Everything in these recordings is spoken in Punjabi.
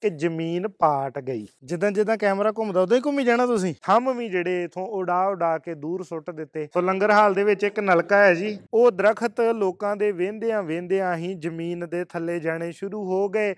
ਕਿ ਜ਼ਮੀਨ ਪਾਟ ਗਈ ਜਿੱਦਾਂ ਜਿੱਦਾਂ ਕੈਮਰਾ ਘੁੰਮਦਾ ਉਦੋਂ ਹੀ ਘੁੰਮੀ ਜਾਣਾ ਤੁਸੀਂ ਥੰਮ ਵੀ ਜਿਹੜੇ ਇਥੋਂ ਉਡਾ ਉਡਾ ਕੇ ਦੂਰ ਸੁੱਟ ਦਿੱਤੇ ਸੋ ਲੰਗਰ ਹਾਲ ਦੇ ਵਿੱਚ ਇੱਕ ਨਲਕਾ ਹੈ ਜੀ ਉਹ ਦਰਖਤ ਲੋਕਾਂ ਦੇ ਵੇਂਦਿਆਂ ਵੇਂਦਿਆਂ ਹੀ ਜ਼ਮੀਨ ਦੇ ਥੱਲੇ ਜਾਣੇ ਸ਼ੁਰੂ ਹੋ ਗਏ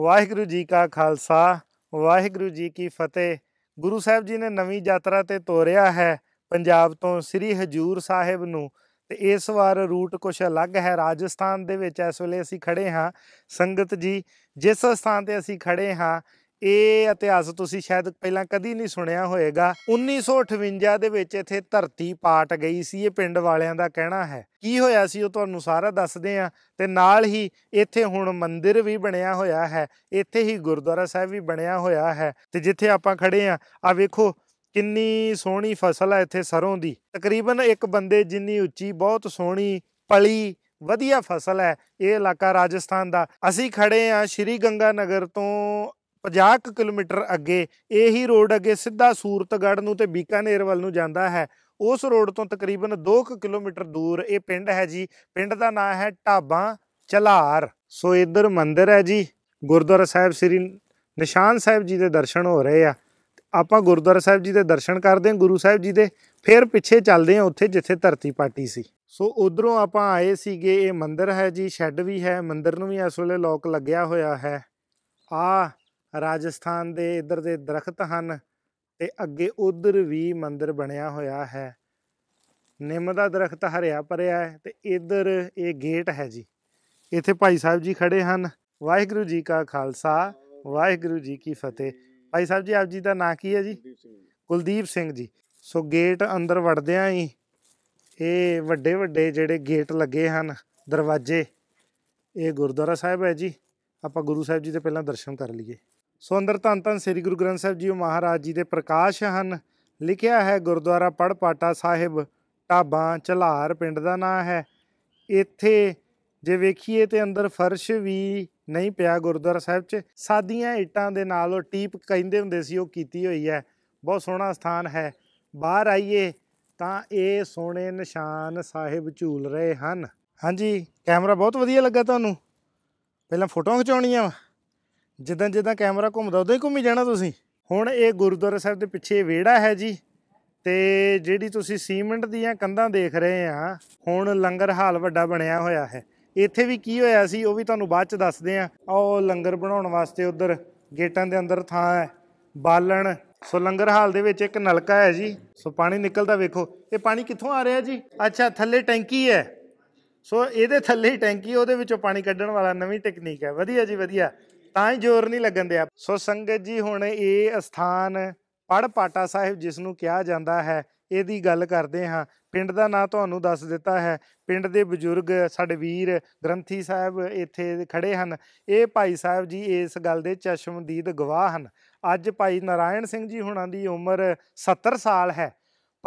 ਵਾਹਿਗੁਰੂ ਜੀ ਕਾ ਖਾਲਸਾ ਵਾਹਿਗੁਰੂ ਜੀ ਕੀ ਫਤਿਹ ਗੁਰੂ ਸਾਹਿਬ ਜੀ ਨੇ ਨਵੀਂ ਯਾਤਰਾ ਤੇ ਤੋਰਿਆ ਹੈ ਪੰਜਾਬ ਤੋਂ ਸ੍ਰੀ ਹਜੂਰ ਸਾਹਿਬ ਨੂੰ ਤੇ ਇਸ ਵਾਰ ਰੂਟ ਕੁਝ ਅਲੱਗ ਹੈ ਰਾਜਸਥਾਨ ਦੇ ਵਿੱਚ ਇਸ ਵੇਲੇ ਅਸੀਂ ਖੜੇ ਹਾਂ ਸੰਗਤ ਜੀ ਜਿਸ ਸਥਾਨ ਤੇ ਅਸੀਂ ਖੜੇ ਹਾਂ ਇਹ ਇਤਿਹਾਸ ਤੁਸੀਂ ਸ਼ਾਇਦ ਪਹਿਲਾਂ ਕਦੀ ਨਹੀਂ ਸੁਣਿਆ ਹੋਵੇਗਾ 1958 ਦੇ ਵਿੱਚ ਇੱਥੇ ਧਰਤੀ ਪਾਟ ਗਈ ਸੀ ਇਹ ਪਿੰਡ ਵਾਲਿਆਂ ਦਾ ਕਹਿਣਾ ਹੈ ਕੀ ਹੋਇਆ ਸੀ ਉਹ ਤੁਹਾਨੂੰ ਸਾਰਾ ਦੱਸਦੇ ਆ ਤੇ ਨਾਲ ਹੀ ਇੱਥੇ ਹੁਣ ਮੰਦਿਰ ਵੀ ਬਣਿਆ ਹੋਇਆ ਹੈ ਇੱਥੇ ਹੀ ਗੁਰਦੁਆਰਾ ਸਾਹਿਬ ਵੀ ਬਣਿਆ ਹੋਇਆ ਹੈ ਤੇ ਜਿੱਥੇ ਆਪਾਂ ਖੜੇ ਆ ਆ ਵੇਖੋ ਕਿੰਨੀ ਸੋਹਣੀ ਫਸਲ ਹੈ ਇੱਥੇ ਸਰੋਂ ਦੀ ਤਕਰੀਬਨ ਇੱਕ ਬੰਦੇ ਜਿੰਨੀ ਉੱਚੀ ਬਹੁਤ ਸੋਹਣੀ ਪਲੀ ਵਧੀਆ ਫਸਲ ਹੈ ਇਹ ਇਲਾਕਾ ਰਾਜਸਥਾਨ ਦਾ ਅਸੀਂ ਖੜੇ ਆ ਸ਼੍ਰੀ ਗੰਗਾ ਨਗਰ ਤੋਂ 50 ਕਿਲੋਮੀਟਰ ਅੱਗੇ ਇਹੀ ਰੋਡ ਅੱਗੇ ਸਿੱਧਾ ਸੂਰਤਗੜ੍ਹ ਨੂੰ ਤੇ ਬੀਕਾਨੇਰ ਵੱਲ ਨੂੰ ਜਾਂਦਾ ਹੈ ਉਸ ਰੋਡ ਤੋਂ ਤਕਰੀਬਨ 2 ਕਿਲੋਮੀਟਰ ਦੂਰ ਇਹ ਪਿੰਡ ਹੈ ਜੀ ਪਿੰਡ ਦਾ ਨਾਮ ਹੈ ਢਾਬਾ ਚਲਾਰ ਸੋ ਇੱਧਰ ਮੰਦਿਰ ਹੈ ਜੀ ਗੁਰਦੁਆਰਾ ਸਾਹਿਬ ਸ੍ਰੀ ਨਿਸ਼ਾਨ ਸਾਹਿਬ ਜੀ ਦੇ ਦਰਸ਼ਨ ਹੋ ਰਹੇ ਆ ਆਪਾਂ ਗੁਰਦੁਆਰਾ ਸਾਹਿਬ ਜੀ ਦੇ ਦਰਸ਼ਨ ਕਰਦੇ ਹਾਂ ਗੁਰੂ ਸਾਹਿਬ ਜੀ ਦੇ ਫਿਰ ਪਿੱਛੇ ਚੱਲਦੇ ਹਾਂ ਉੱਥੇ ਜਿੱਥੇ ਧਰਤੀ ਪਾਟੀ ਸੀ ਸੋ ਉਧਰੋਂ ਆਪਾਂ ਆਏ ਸੀਗੇ ਇਹ ਮੰਦਿਰ ਹੈ ਜੀ ਸ਼ੈੱਡ ਵੀ ਹੈ ਮੰਦਿਰ ਨੂੰ ਵੀ ਇਸ ਵੇਲੇ ਲੋਕ ਲੱਗਿਆ ਹੋਇਆ ਹੈ ਆ ਰਾਜਸਥਾਨ ਦੇ ਇਧਰ ਦੇ ਦਰਖਤ ਹਨ ਤੇ ਅੱਗੇ ਉਧਰ ਵੀ ਮੰਦਿਰ ਬਣਿਆ ਹੋਇਆ ਹੈ ਨਿੰਮ ਦਾ ਦਰਖਤ ਹਰਿਆ ਭਰਿਆ ਹੈ ਤੇ ਇਧਰ ਇਹ ਗੇਟ ਹੈ ਜੀ ਇੱਥੇ ਭਾਈ ਸਾਹਿਬ ਜੀ ਖੜੇ ਹਨ ਵਾਹਿਗੁਰੂ ਜੀ ਕਾ ਖਾਲਸਾ ਵਾਹਿਗੁਰੂ ਜੀ ਕੀ ਫਤਿਹ ਭਾਈ ਸਾਹਿਬ ਜੀ ਆਪ ਜੀ ਦਾ ਨਾਂ ਕੀ ਹੈ ਜੀ ਕੁਲਦੀਪ ਸਿੰਘ ਜੀ ਸੋ ਗੇਟ ਅੰਦਰ ਆਂ ਹੀ ਇਹ ਵੱਡੇ ਵੱਡੇ ਜਿਹੜੇ ਗੇਟ ਲੱਗੇ ਹਨ ਦਰਵਾਜ਼ੇ ਇਹ ਗੁਰਦੁਆਰਾ ਸਾਹਿਬ ਹੈ ਜੀ ਆਪਾਂ ਗੁਰੂ ਸਾਹਿਬ ਜੀ ਦੇ ਪਹਿਲਾਂ ਦਰਸ਼ਨ ਕਰ ਲਈਏ ਸੋ ਅੰਦਰ ਤਾਂ ਤਾਂ ਸ੍ਰੀ ਗੁਰੂ ਗ੍ਰੰਥ ਸਾਹਿਬ ਜੀ ਮਹਾਰਾਜ ਜੀ ਦੇ ਪ੍ਰਕਾਸ਼ ਹਨ ਲਿਖਿਆ ਹੈ ਗੁਰਦੁਆਰਾ ਪੜਪਾਟਾ ਸਾਹਿਬ ਟਾਬਾਂ ਚਲਾਰ ਪਿੰਡ ਦਾ ਨਾਂ ਹੈ ਇੱਥੇ ਜੇ ਵੇਖੀਏ ਤੇ ਅੰਦਰ ਫਰਸ਼ ਵੀ ਨਹੀਂ ਪਿਆ ਗੁਰਦੁਆਰਾ ਸਾਹਿਬ 'ਚ ਸਾਦੀਆਂ ਇੱਟਾਂ ਦੇ ਨਾਲ ਉਹ ਟੀਪ ਕਹਿੰਦੇ ਹੁੰਦੇ ਸੀ ਉਹ ਕੀਤੀ ਹੋਈ ਹੈ ਬਹੁਤ ਸੋਹਣਾ ਸਥਾਨ ਹੈ ਬਾਹਰ ਆਈਏ ਤਾਂ ਇਹ ਸੋਹਣੇ ਨਿਸ਼ਾਨ ਸਾਹਿਬ ਝੂਲ ਰਹੇ ਹਨ ਹਾਂਜੀ ਕੈਮਰਾ ਬਹੁਤ ਵਧੀਆ ਲੱਗਾ ਤੁਹਾਨੂੰ ਪਹਿਲਾਂ ਫੋਟੋਆਂ ਖਿਚਾਉਣੀਆਂ ਜਿੱਦਾਂ ਜਿੱਦਾਂ ਕੈਮਰਾ ਘੁੰਮਦਾ ਉਦੋਂ ਹੀ ਘੁੰਮੀ ਜਾਣਾ ਤੁਸੀਂ ਹੁਣ ਇਹ ਗੁਰਦੁਆਰਾ ਸਾਹਿਬ ਦੇ ਪਿੱਛੇ ਵਿਹੜਾ ਹੈ ਜੀ ਤੇ ਜਿਹੜੀ ਤੁਸੀਂ ਸੀਮੈਂਟ ਦੀਆਂ ਕੰਧਾਂ ਦੇਖ ਰਹੇ ਆ ਹੁਣ ਲੰਗਰ ਹਾਲ ਵੱਡਾ ਬਣਿਆ ਹੋਇਆ ਹੈ ਇੱਥੇ ਵੀ ਕੀ ਹੋਇਆ ਸੀ ਉਹ ਵੀ ਤੁਹਾਨੂੰ ਬਾਅਦ ਚ ਦੱਸਦੇ ਆ ਉਹ ਲੰਗਰ ਬਣਾਉਣ ਵਾਸਤੇ ਉਧਰ ਗੇਟਾਂ ਦੇ ਅੰਦਰ ਥਾਂ ਹੈ ਬਾਲਣ ਸੋ ਲੰਗਰ ਹਾਲ ਦੇ ਵਿੱਚ ਇੱਕ ਨਲਕਾ ਹੈ ਜੀ ਸੋ ਪਾਣੀ ਨਿਕਲਦਾ ਵੇਖੋ ਇਹ ਪਾਣੀ ਕਿੱਥੋਂ ਆ ਰਿਹਾ ਜੀ ਅੱਛਾ ਥੱਲੇ ਟੈਂਕੀ ਹੈ ਸੋ ਇਹਦੇ ਥੱਲੇ ਹੀ ਟੈਂਕੀ ਉਹਦੇ ਵਿੱਚੋਂ ਪਾਣੀ ਕੱਢਣ ਵਾਲਾ ਨਵੀਂ ਟੈਕਨੀਕ ਹੈ ਵਧੀਆ ਜੀ ਵਧੀਆ ਤਾਂ ਹੀ ਜ਼ੋਰ ਨਹੀਂ ਲੱਗਣ ਦਿਆ ਸੋ ਸੰਗਤ ਜੀ ਹੁਣ ਇਹ ਸਥਾਨ ਪੜ ਪਾਟਾ ਸਾਹਿਬ ਜਿਸ ਨੂੰ ਕਿਹਾ ਜਾਂਦਾ ਹੈ ਇਹਦੀ ਗੱਲ ਕਰਦੇ ਹਾਂ ਪਿੰਡ ਦਾ ਨਾਂ ਤੁਹਾਨੂੰ ਦੱਸ ਦਿੱਤਾ ਹੈ ਪਿੰਡ ਦੇ ਬਜ਼ੁਰਗ ਸਾਡੇ ਵੀਰ ਗ੍ਰੰਥੀ ਸਾਹਿਬ ਇੱਥੇ ਖੜੇ ਹਨ ਇਹ ਭਾਈ ਸਾਹਿਬ ਜੀ ਇਸ ਗੱਲ ਦੇ ਚਸ਼ਮਦੀਦ ਗਵਾਹ ਹਨ ਅੱਜ ਭਾਈ ਨਾਰਾਇਣ ਸਿੰਘ ਜੀ ਹੁਣਾਂ ਦੀ ਉਮਰ 70 ਸਾਲ ਹੈ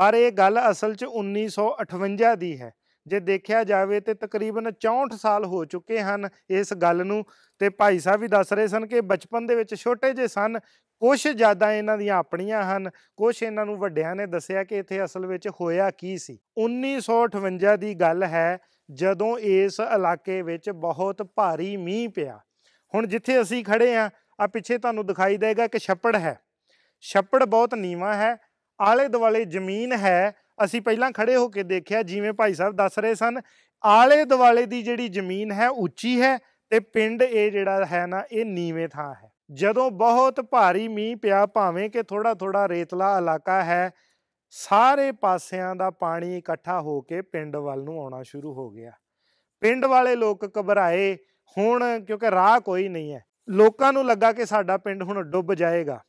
ਪਰ ਇਹ ਗੱਲ ਅਸਲ 'ਚ 1958 ਦੀ ਹੈ ਜੇ ਦੇਖਿਆ ਜਾਵੇ ਤੇ ਤਕਰੀਬਨ 64 ਸਾਲ ਹੋ ਚੁੱਕੇ ਹਨ ਇਸ ਗੱਲ ਨੂੰ ਤੇ ਭਾਈ ਸਾਹਿਬ ਵੀ ਦੱਸ ਰਹੇ ਸਨ ਕਿ ਬਚਪਨ ਦੇ ਵਿੱਚ ਛੋਟੇ ਜਿਹੇ ਸਨ ਕੁਝ ਜ਼ਿਆਦਾ ਇਹਨਾਂ ਦੀਆਂ ਆਪਣੀਆਂ ਹਨ ਕੁਝ ਇਹਨਾਂ ਨੂੰ ਵੱਡਿਆਂ ਨੇ ਦੱਸਿਆ ਕਿ ਇੱਥੇ ਅਸਲ ਵਿੱਚ ਹੋਇਆ ਕੀ ਸੀ 1958 ਦੀ ਗੱਲ ਹੈ ਜਦੋਂ ਇਸ ਇਲਾਕੇ ਵਿੱਚ ਬਹੁਤ ਭਾਰੀ ਮੀਂਹ ਪਿਆ ਹੁਣ ਜਿੱਥੇ ਅਸੀਂ ਖੜੇ ਆ ਆ ਪਿੱਛੇ ਤੁਹਾਨੂੰ ਦਿਖਾਈ ਦੇਗਾ ਕਿ ਛੱਪੜ ਹੈ ਛੱਪੜ ਬਹੁਤ ਨੀਵਾ ਹੈ ਆਲੇ ਦੁਆਲੇ ਜ਼ਮੀਨ ਹੈ ਅਸੀਂ ਪਹਿਲਾਂ ਖੜੇ ਹੋ ਕੇ ਦੇਖਿਆ ਜਿਵੇਂ ਭਾਈ ਸਾਹਿਬ ਦੱਸ ਰਹੇ ਸਨ ਆਲੇ ਦੁਆਲੇ ਦੀ ਜਿਹੜੀ ਜ਼ਮੀਨ ਹੈ ਉੱਚੀ ਹੈ ਤੇ ਪਿੰਡ ਇਹ ਜਿਹੜਾ ਹੈ ਨਾ ਇਹ ਨੀਵੇਂ ਥਾਂ ਹੈ ਜਦੋਂ ਬਹੁਤ ਭਾਰੀ ਮੀਂਹ ਪਿਆ ਭਾਵੇਂ ਕਿ ਥੋੜਾ ਥੋੜਾ ਰੇਤਲਾ ਇਲਾਕਾ ਹੈ ਸਾਰੇ ਪਾਸਿਆਂ ਦਾ ਪਾਣੀ ਇਕੱਠਾ ਹੋ ਕੇ ਪਿੰਡ ਵੱਲ ਨੂੰ ਆਉਣਾ ਸ਼ੁਰੂ ਹੋ ਗਿਆ ਪਿੰਡ ਵਾਲੇ ਲੋਕ ਘਬਰਾਏ ਹੁਣ ਕਿਉਂਕਿ ਰਾਹ ਕੋਈ ਨਹੀਂ ਹੈ ਲੋਕਾਂ ਨੂੰ ਲੱਗਾ ਕਿ ਸਾਡਾ ਪਿੰਡ ਹੁਣ ਡੁੱਬ ਜਾਏਗਾ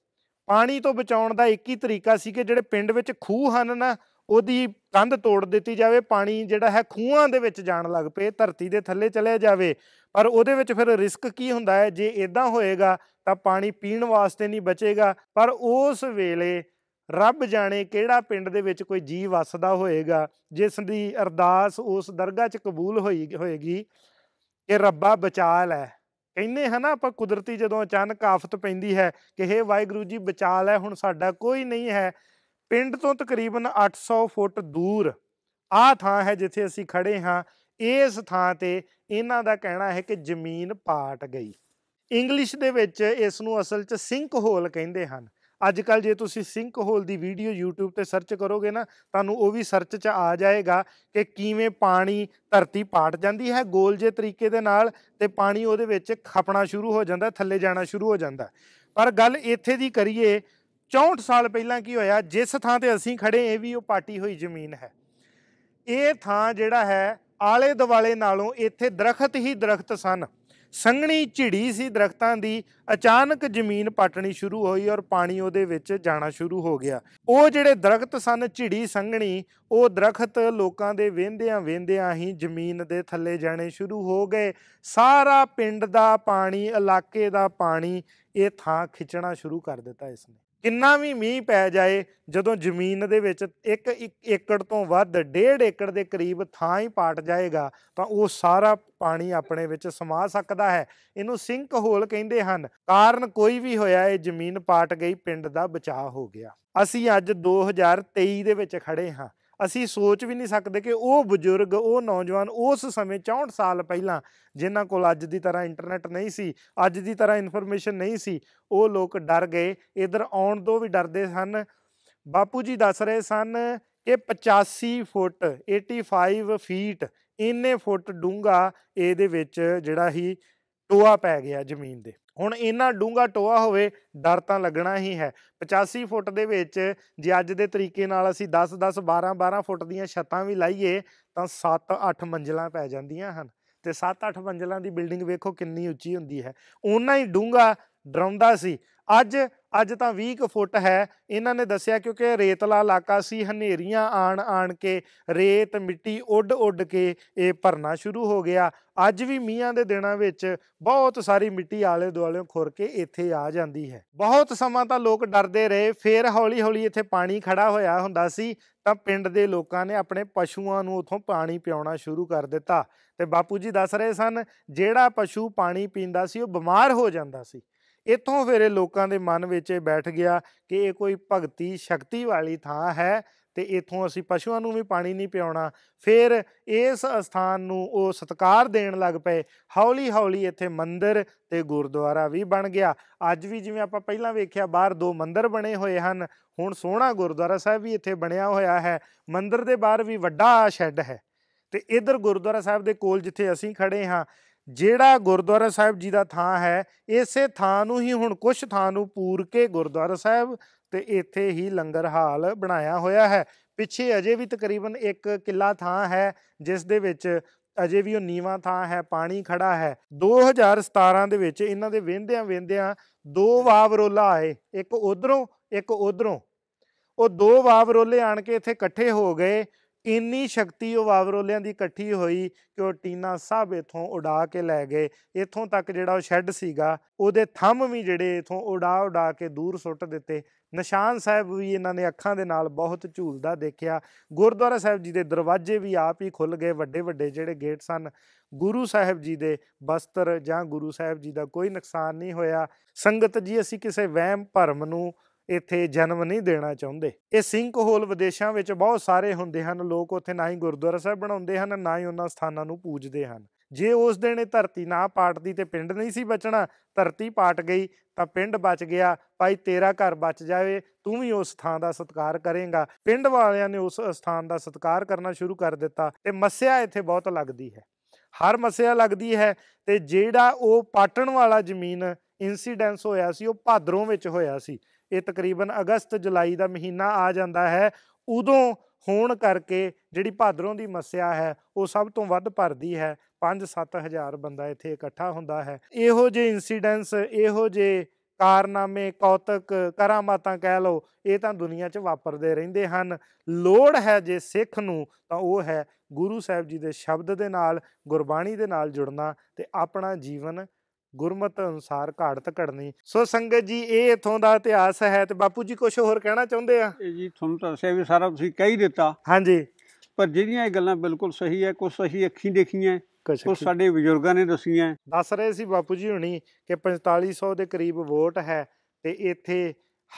ਪਾਣੀ ਤੋਂ ਬਚਾਉਣ ਦਾ ਇੱਕ ਹੀ ਤਰੀਕਾ ਸੀ ਕਿ ਜਿਹੜੇ ਪਿੰਡ ਵਿੱਚ ਖੂਹ ਹਨ ਨਾ ਉਹਦੀ ਕੰਧ ਤੋੜ ਦਿੱਤੀ ਜਾਵੇ ਪਾਣੀ ਜਿਹੜਾ ਹੈ ਖੂਹਾਂ ਦੇ ਵਿੱਚ ਜਾਣ ਲੱਗ ਪਏ ਧਰਤੀ ਦੇ ਥੱਲੇ ਚਲੇ ਜਾਵੇ ਪਰ ਉਹਦੇ ਵਿੱਚ ਫਿਰ ਰਿਸਕ ਕੀ ਹੁੰਦਾ ਹੈ ਜੇ ਇਦਾਂ ਹੋਏਗਾ ਤਾਂ ਪਾਣੀ ਪੀਣ ਵਾਸਤੇ ਨਹੀਂ ਬਚੇਗਾ ਪਰ ਉਸ ਵੇਲੇ ਰੱਬ ਜਾਣੇ ਕਿਹੜਾ ਪਿੰਡ ਦੇ ਵਿੱਚ ਕੋਈ ਜੀਵ ਵਸਦਾ ਹੋਏਗਾ ਜਿਸ ਦੀ ਅਰਦਾਸ ਉਸ ਦਰਗਾਹ 'ਚ ਕਬੂਲ ਹੋਈ ਹੋਏਗੀ ਕਿ ਰੱਬਾ ਬਚਾ ਲੈ ਕਹਿੰਦੇ ਹਨਾ ਆਪਾਂ ਕੁਦਰਤੀ ਜਦੋਂ ਅਚਾਨਕ ਆਫਤ ਪੈਂਦੀ ਹੈ ਕਿ ਹੇ ਵਾਹਿਗੁਰੂ ਜੀ ਬਚਾ ਲੈ ਹੁਣ ਸਾਡਾ ਕੋਈ ਨਹੀਂ ਹੈ ਪਿੰਡ ਤੋਂ ਤਕਰੀਬਨ 800 ਫੁੱਟ ਦੂਰ ਆ ਥਾਂ ਹੈ ਜਿੱਥੇ ਅਸੀਂ ਖੜੇ ਹਾਂ ਇਸ ਥਾਂ ਤੇ ਇਹਨਾਂ ਦਾ ਕਹਿਣਾ ਹੈ ਕਿ ਜ਼ਮੀਨ ਪਾਟ ਗਈ ਇੰਗਲਿਸ਼ ਦੇ ਵਿੱਚ ਇਸ ਨੂੰ ਅਸਲ 'ਚ ਸਿੰਕ ਹੋਲ ਕਹਿੰਦੇ ਹਨ ਅੱਜ ਕੱਲ ਜੇ ਤੁਸੀਂ ਸਿੰਕ ਹੋਲ ਦੀ ਵੀਡੀਓ YouTube ਤੇ ਸਰਚ ਕਰੋਗੇ ਨਾ ਤੁਹਾਨੂੰ ਉਹ ਵੀ ਸਰਚ 'ਚ ਆ ਜਾਏਗਾ ਕਿ ਕਿਵੇਂ ਪਾਣੀ ਧਰਤੀ ਪਾਟ ਜਾਂਦੀ ਹੈ ਗੋਲ ਜੇ ਤਰੀਕੇ ਦੇ ਨਾਲ ਤੇ ਪਾਣੀ ਉਹਦੇ ਵਿੱਚ ਖਪਣਾ ਸ਼ੁਰੂ ਹੋ ਜਾਂਦਾ ਥੱਲੇ ਜਾਣਾ ਸ਼ੁਰੂ ਹੋ ਜਾਂਦਾ ਪਰ ਗੱਲ ਇੱਥੇ ਦੀ ਕਰੀਏ 64 ਸਾਲ ਪਹਿਲਾਂ ਕੀ ਹੋਇਆ ਜਿਸ ਥਾਂ ਤੇ ਅਸੀਂ ਖੜੇ ਇਹ ਵੀ ਉਹ ਪਾਟੀ ਹੋਈ ਜ਼ਮੀਨ ਹੈ ਇਹ ਥਾਂ ਜਿਹੜਾ ਹੈ ਆਲੇ ਦੁਆਲੇ ਨਾਲੋਂ ਇੱਥੇ ਦਰਖਤ ਹੀ ਦਰਖਤ ਸਨ ਸੰਘਣੀ ਝਿੜੀ ਸੀ ਦਰਖਤਾਂ ਦੀ ਅਚਾਨਕ ਜ਼ਮੀਨ ਪਾਟਣੀ ਸ਼ੁਰੂ ਹੋਈ ਔਰ ਪਾਣੀ ਉਹਦੇ ਵਿੱਚ ਜਾਣਾ ਸ਼ੁਰੂ ਹੋ ਗਿਆ ਉਹ ਜਿਹੜੇ ਦਰਖਤ ਸਨ ਝਿੜੀ ਸੰਘਣੀ ਉਹ ਦਰਖਤ ਲੋਕਾਂ ਦੇ ਵੇਂਦਿਆਂ ਵੇਂਦਿਆਂ ਹੀ ਜ਼ਮੀਨ ਦੇ ਥੱਲੇ ਜਾਣੇ ਸ਼ੁਰੂ ਹੋ ਗਏ ਸਾਰਾ ਪਿੰਡ ਦਾ ਪਾਣੀ ਇਲਾਕੇ ਦਾ ਪਾਣੀ ਇਹ ਥਾਂ ਖਿੱਚਣਾ ਸ਼ੁਰੂ ਕਰ ਦਿੱਤਾ ਇਸ ਨੇ ਕਿੰਨਾ ਵੀ ਮੀਂਹ ਪੈ ਜਾਏ ਜਦੋਂ ਜ਼ਮੀਨ ਦੇ ਵਿੱਚ ਇੱਕ ਏਕੜ ਤੋਂ ਵੱਧ ਡੇਢ ਏਕੜ ਦੇ ਕਰੀਬ ਥਾਂ ਹੀ ਪਾਟ ਜਾਏਗਾ ਤਾਂ ਉਹ ਸਾਰਾ ਪਾਣੀ ਆਪਣੇ ਵਿੱਚ ਸਮਾ ਸਕਦਾ ਹੈ ਇਹਨੂੰ ਸਿੰਕ ਹੋਲ ਕਹਿੰਦੇ ਹਨ ਕਾਰਨ ਕੋਈ ਵੀ ਹੋਇਆ ਇਹ ਜ਼ਮੀਨ ਪਾਟ ਗਈ ਪਿੰਡ ਦਾ ਬਚਾਅ ਹੋ ਗਿਆ ਅਸੀਂ ਅੱਜ 2023 ਦੇ ਵਿੱਚ ਖੜੇ ਹਾਂ ਅਸੀਂ ਸੋਚ ਵੀ ਨਹੀਂ ਸਕਦੇ ਕਿ ਉਹ ਬਜ਼ੁਰਗ ਉਹ ਨੌਜਵਾਨ ਉਸ ਸਮੇਂ 64 ਸਾਲ ਪਹਿਲਾਂ ਜਿਨ੍ਹਾਂ ਕੋਲ ਅੱਜ ਦੀ ਤਰ੍ਹਾਂ ਇੰਟਰਨੈਟ ਨਹੀਂ ਸੀ ਅੱਜ ਦੀ ਤਰ੍ਹਾਂ ਇਨਫੋਰਮੇਸ਼ਨ ਨਹੀਂ ਸੀ ਉਹ ਲੋਕ ਡਰ ਗਏ ਇਧਰ ਆਉਣ ਤੋਂ ਵੀ ਡਰਦੇ ਸਨ ਬਾਪੂ ਜੀ ਦੱਸ ਰਹੇ ਸਨ ਕਿ 85 ਫੁੱਟ 85 ਫੀਟ ਇੰਨੇ ਫੁੱਟ ਡੂੰਗਾ ਇਹਦੇ ਵਿੱਚ ਜਿਹੜਾ ਹੀ ਟੋਆ ਪੈ ਗਿਆ ਜ਼ਮੀਨ ਦੇ ਹੁਣ ਇੰਨਾ ਡੂੰਗਾ ਟੋਆ ਹੋਵੇ ਡਰ ਤਾਂ ਲੱਗਣਾ ਹੀ ਹੈ 85 ਫੁੱਟ ਦੇ ਵਿੱਚ ਜੇ ਅੱਜ ਦੇ ਤਰੀਕੇ ਨਾਲ ਅਸੀਂ 10 10 12 12 ਫੁੱਟ ਦੀਆਂ ਛੱਤਾਂ ਵੀ ਲਾਈਏ ਤਾਂ 7 8 ਮੰਜ਼ਲਾਂ ਪੈ ਜਾਂਦੀਆਂ ਹਨ ਤੇ 7-8 ਮੰਜ਼ਲਾਂ ਦੀ ਬਿਲਡਿੰਗ ਵੇਖੋ ਕਿੰਨੀ ਉੱਚੀ ਹੁੰਦੀ ਹੈ ਉਹਨਾਂ ਹੀ ਡੂੰਗਾ ਡਰਾਉਂਦਾ ਸੀ ਅੱਜ ਅੱਜ ਤਾਂ 20 ਫੁੱਟ ਹੈ ਇਹਨਾਂ ਨੇ ਦੱਸਿਆ ਕਿਉਂਕਿ ਰੇਤਲਾ ਇਲਾਕਾ ਸੀ ਹਨੇਰੀਆਂ ਆਣ ਆਣ ਕੇ ਰੇਤ ਮਿੱਟੀ ਉੱਡ ਉੱਡ ਕੇ ਇਹ ਭਰਨਾ ਸ਼ੁਰੂ ਹੋ ਗਿਆ ਅੱਜ ਵੀ ਮੀਆਂ ਦੇ ਦਿਨਾਂ ਵਿੱਚ ਬਹੁਤ ਸਾਰੀ ਮਿੱਟੀ ਆਲੇ ਦੁਆਲੇ ਖੁਰ ਕੇ ਇੱਥੇ ਆ ਜਾਂਦੀ ਹੈ ਬਹੁਤ ਸਮਾਂ ਤਾਂ ਲੋਕ ਡਰਦੇ ਰਹੇ ਫੇਰ ਹੌਲੀ ਹੌਲੀ ਇੱਥੇ ਪਾਣੀ ਖੜਾ ਹੋਇਆ ਹੁੰਦਾ ਸੀ ਤਾਂ ਪਿੰਡ ਦੇ ਲੋਕਾਂ ਨੇ ਆਪਣੇ ਪਸ਼ੂਆਂ ਨੂੰ ਉਥੋਂ ਪਾਣੀ ਪਿਉਣਾ ਸ਼ੁਰੂ ਕਰ ਦਿੱਤਾ ਤੇ ਬਾਪੂ ਜੀ ਦੱਸ ਰਹੇ ਸਨ ਜਿਹੜਾ ਪਸ਼ੂ ਪਾਣੀ ਪੀਂਦਾ ਸੀ ਉਹ ਬਿਮਾਰ ਹੋ ਜਾਂਦਾ ਸੀ ਇਥੋਂ ਫਿਰ ਇਹ ਲੋਕਾਂ ਦੇ ਮਨ ਵਿੱਚ ਇਹ ਬੈਠ ਗਿਆ ਕਿ ਇਹ ਕੋਈ ਭਗਤੀ ਸ਼ਕਤੀ ਵਾਲੀ ਥਾਂ ਹੈ ਤੇ ਇਥੋਂ ਅਸੀਂ ਪਸ਼ੂਆਂ ਨੂੰ ਵੀ ਪਾਣੀ ਨਹੀਂ ਪਿਉਣਾ ਫਿਰ ਇਸ ਸਥਾਨ ਨੂੰ ਉਹ ਸਤਕਾਰ ਦੇਣ ਲੱਗ ਪਏ ਹੌਲੀ ਹੌਲੀ ਇੱਥੇ ਮੰਦਿਰ ਤੇ ਗੁਰਦੁਆਰਾ ਵੀ ਬਣ ਗਿਆ ਅੱਜ ਵੀ ਜਿਵੇਂ ਆਪਾਂ ਪਹਿਲਾਂ ਵੇਖਿਆ ਬਾਹਰ ਦੋ ਮੰਦਿਰ ਬਣੇ ਹੋਏ ਹਨ ਹੁਣ ਸੋਹਣਾ ਗੁਰਦੁਆਰਾ ਸਾਹਿਬ ਵੀ ਇੱਥੇ ਬਣਿਆ ਹੋਇਆ ਹੈ ਮੰਦਿਰ ਦੇ ਬਾਹਰ ਵੀ ਵੱਡਾ ਸ਼ੈੱਡ ਹੈ ਤੇ ਇਧਰ ਗੁਰਦੁਆਰਾ ਸਾਹਿਬ ਦੇ ਕੋਲ ਜਿੱਥੇ ਅਸੀਂ ਖੜੇ ਹਾਂ ਜਿਹੜਾ ਗੁਰਦੁਆਰਾ ਸਾਹਿਬ ਜੀ ਦਾ ਥਾਂ ਹੈ ਇਸੇ ਥਾਂ ਨੂੰ ਹੀ ਹੁਣ ਕੁਝ ਥਾਂ ਨੂੰ ਪੂਰ ਕੇ ਗੁਰਦੁਆਰਾ ਸਾਹਿਬ ਤੇ ਇੱਥੇ ਹੀ ਲੰਗਰ ਹਾਲ ਬਣਾਇਆ ਹੋਇਆ ਹੈ ਪਿੱਛੇ ਅਜੇ ਵੀ ਤਕਰੀਬਨ ਇੱਕ ਕਿਲਾ ਥਾਂ ਹੈ ਜਿਸ ਦੇ ਵਿੱਚ ਅਜੇ ਵੀ ਉਹ ਨੀਵਾ ਥਾਂ ਹੈ ਪਾਣੀ ਖੜਾ ਹੈ 2017 ਦੇ ਵਿੱਚ ਇਹਨਾਂ ਦੇ ਵਿੰਦਿਆਂ ਵਿੰਦਿਆਂ ਦੋ ਰੋਲਾ ਆਏ ਇੱਕ ਉਧਰੋਂ ਇੱਕ ਉਧਰੋਂ ਉਹ ਦੋ ਰੋਲੇ ਆਣ ਕੇ ਇੱਥੇ ਇਕੱਠੇ ਹੋ ਗਏ ਇੰਨੀ ਸ਼ਕਤੀ ਉਹ ਵਾਵਰੋਲਿਆਂ ਦੀ ਇਕੱਠੀ ਹੋਈ ਕਿ ਉਹ ਟੀਨਾ ਸਾਹਿਬ ਇਥੋਂ ਉਡਾ ਕੇ ਲੈ ਗਏ ਇਥੋਂ ਤੱਕ ਜਿਹੜਾ ਉਹ ਸ਼ੈੱਡ ਸੀਗਾ ਉਹਦੇ ਥੰਮ ਵੀ ਜਿਹੜੇ ਇਥੋਂ ਉਡਾ ਉਡਾ ਕੇ ਦੂਰ ਸੁੱਟ ਦਿੱਤੇ ਨਿਸ਼ਾਨ ਸਾਹਿਬ ਵੀ ਇਹਨਾਂ ਨੇ ਅੱਖਾਂ ਦੇ ਨਾਲ ਬਹੁਤ ਝੂਲਦਾ ਦੇਖਿਆ ਗੁਰਦੁਆਰਾ ਸਾਹਿਬ ਜੀ ਦੇ ਦਰਵਾਜ਼ੇ ਵੀ ਆਪ ਹੀ ਖੁੱਲ ਗਏ ਵੱਡੇ ਵੱਡੇ ਜਿਹੜੇ ਗੇਟ ਸਨ ਗੁਰੂ ਸਾਹਿਬ ਜੀ ਦੇ ਬਸਤਰ ਜਾਂ ਗੁਰੂ ਸਾਹਿਬ ਜੀ ਦਾ ਕੋਈ ਨੁਕਸਾਨ ਨਹੀਂ ਹੋਇਆ ਸੰਗਤ ਜੀ ਅਸੀਂ ਕਿਸੇ ਵਹਿਮ ਭਰਮ ਨੂੰ ਇੱਥੇ ਜਨਮ ਨਹੀਂ ਦੇਣਾ ਚਾਹੁੰਦੇ ਇਹ ਸਿੰਕ ਹੋਲ ਵਿਦੇਸ਼ਾਂ ਵਿੱਚ ਬਹੁਤ ਸਾਰੇ ਹੁੰਦੇ ਹਨ ਲੋਕ ਉੱਥੇ ਨਾ ਹੀ ਗੁਰਦੁਆਰਾ ਸਾਹਿਬ ਬਣਾਉਂਦੇ ਹਨ ਨਾ ਹੀ ਉਹਨਾਂ ਸਥਾਨਾਂ ਨੂੰ ਪੂਜਦੇ ਹਨ ਜੇ ਉਸ ਦਿਨ ਇਹ ਧਰਤੀ ਨਾ ਪਾਟਦੀ ਤੇ ਪਿੰਡ ਨਹੀਂ ਸੀ ਬਚਣਾ ਧਰਤੀ ਪਾਟ ਗਈ ਤਾਂ ਪਿੰਡ ਬਚ ਗਿਆ ਭਾਈ ਤੇਰਾ ਘਰ ਬਚ ਜਾਵੇ ਤੂੰ ਵੀ ਉਸ ਥਾਂ ਦਾ ਸਤਿਕਾਰ ਕਰੇਂਗਾ ਪਿੰਡ ਵਾਲਿਆਂ ਨੇ ਉਸ ਸਥਾਨ ਦਾ ਸਤਿਕਾਰ ਕਰਨਾ ਸ਼ੁਰੂ ਕਰ ਦਿੱਤਾ ਤੇ ਮੱਸਿਆ ਇੱਥੇ ਬਹੁਤ ਲੱਗਦੀ ਹੈ ਹਰ ਮੱਸਿਆ ਲੱਗਦੀ ਹੈ ਤੇ ਜਿਹੜਾ ਉਹ ਪਾਟਣ ਵਾਲਾ ਜ਼ਮੀਨ ਇਨਸੀਡੈਂਸ ਹੋਇਆ ਸੀ ਉਹ ਭਾਦਰੋਂ ਵਿੱਚ ਹੋਇਆ ਸੀ ਇਹ ਤਕਰੀਬਨ ਅਗਸਤ ਜੁਲਾਈ ਦਾ ਮਹੀਨਾ ਆ ਜਾਂਦਾ ਹੈ ਉਦੋਂ ਹੋਣ ਕਰਕੇ ਜਿਹੜੀ ਭਾਦਰੋਂ ਦੀ ਮੱਸਿਆ ਹੈ ਉਹ ਸਭ ਤੋਂ ਵੱਧ ਭਰਦੀ ਹੈ 5-7000 ਬੰਦਾ ਇੱਥੇ ਇਕੱਠਾ ਹੁੰਦਾ ਹੈ ਇਹੋ ਜੇ ਇਨਸੀਡੈਂਸ ਇਹੋ ਜੇ ਕਾਰਨਾਮੇ ਕੌਤਕ ਕਰਾਮਾਤਾਂ ਕਹਿ ਲਓ ਇਹ ਤਾਂ ਦੁਨੀਆ 'ਚ ਵਾਪਰਦੇ ਰਹਿੰਦੇ ਹਨ ਲੋੜ ਹੈ ਜੇ ਸਿੱਖ ਨੂੰ ਤਾਂ ਉਹ ਹੈ ਗੁਰੂ ਸਾਹਿਬ ਜੀ ਦੇ ਸ਼ਬਦ ਦੇ ਨਾਲ ਗੁਰਬਾਣੀ ਦੇ ਨਾਲ ਜੁੜਨਾ ਤੇ ਆਪਣਾ ਜੀਵਨ ਗੁਰਮਤ ਅਨੁਸਾਰ ਘਾੜਤ ਘੜਨੀ ਸੋ ਸੰਗਤ ਜੀ ਇਹ ਇਥੋਂ ਦਾ ਇਤਿਹਾਸ ਹੈ ਤੇ ਬਾਪੂ ਜੀ ਕੁਝ ਹੋਰ ਕਹਿਣਾ ਚਾਹੁੰਦੇ ਆ ਜੀ ਤੁਹਾਨੂੰ ਤਾਂ ਦੱਸਿਆ ਵੀ ਸਾਰਾ ਤੁਸੀਂ ਕਹਿ ਦਿੱਤਾ ਹਾਂਜੀ ਪਰ ਜਿਹੜੀਆਂ ਇਹ ਗੱਲਾਂ ਬਿਲਕੁਲ ਸਹੀ ਹੈ ਕੁਝ ਸਹੀ ਅੱਖੀਂ ਦੇਖੀਆਂ ਉਹ ਸਾਡੇ ਬਜ਼ੁਰਗਾਂ ਨੇ ਦੱਸੀਆਂ ਦੱਸ ਰਹੇ ਸੀ ਬਾਪੂ ਜੀ ਹੁਣੀ ਕਿ 4500 ਦੇ ਕਰੀਬ ਵੋਟ ਹੈ ਤੇ ਇੱਥੇ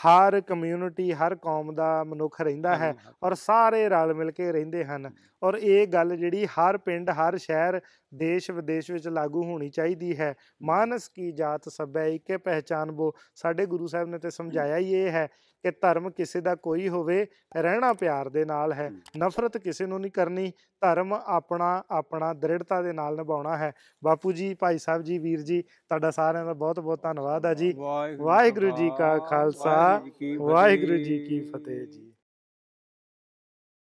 ਹਰ ਕਮਿਊਨਿਟੀ ਹਰ ਕੌਮ ਦਾ ਮਨੁੱਖ ਰਹਿੰਦਾ ਹੈ ਔਰ ਸਾਰੇ ਰਲ ਮਿਲ ਕੇ ਰਹਿੰਦੇ ਹਨ ਔਰ ਇਹ ਗੱਲ ਜਿਹੜੀ ਹਰ ਪਿੰਡ ਹਰ ਸ਼ਹਿਰ ਦੇਸ਼ ਵਿਦੇਸ਼ ਵਿੱਚ ਲਾਗੂ ਹੋਣੀ ਚਾਹੀਦੀ ਹੈ ਮਾਨਸ ਕੀ ਜਾਤ ਸਭੈ ਇੱਕੇ ਪਹਿਚਾਨ ਬੋ ਸਾਡੇ ਗੁਰੂ ਸਾਹਿਬ ਨੇ ਤੇ ਸਮਝਾਇਆ ਹੀ ਇਹ ਹੈ ਕਿ ਧਰਮ ਕਿਸੇ ਦਾ ਕੋਈ ਹੋਵੇ ਰਹਿਣਾ ਪਿਆਰ ਦੇ ਨਾਲ ਹੈ ਨਫ਼ਰਤ ਕਿਸੇ ਨੂੰ ਨਹੀਂ ਕਰਨੀ ਧਰਮ ਆਪਣਾ ਆਪਣਾ ਦ੍ਰਿੜਤਾ ਦੇ ਨਾਲ ਨਿਭਾਉਣਾ ਹੈ ਬਾਪੂ ਜੀ ਭਾਈ ਸਾਹਿਬ ਜੀ ਵੀਰ ਜੀ ਤੁਹਾਡਾ ਸਾਰਿਆਂ ਦਾ ਬਹੁਤ ਬਹੁਤ ਧੰਨਵਾਦ ਆ ਜੀ ਵਾਹਿਗੁਰੂ ਜੀ ਕਾ ਖਾਲਸਾ ਵਾਹਿਗੁਰੂ ਜੀ ਕੀ ਫਤਿਹ ਜੀ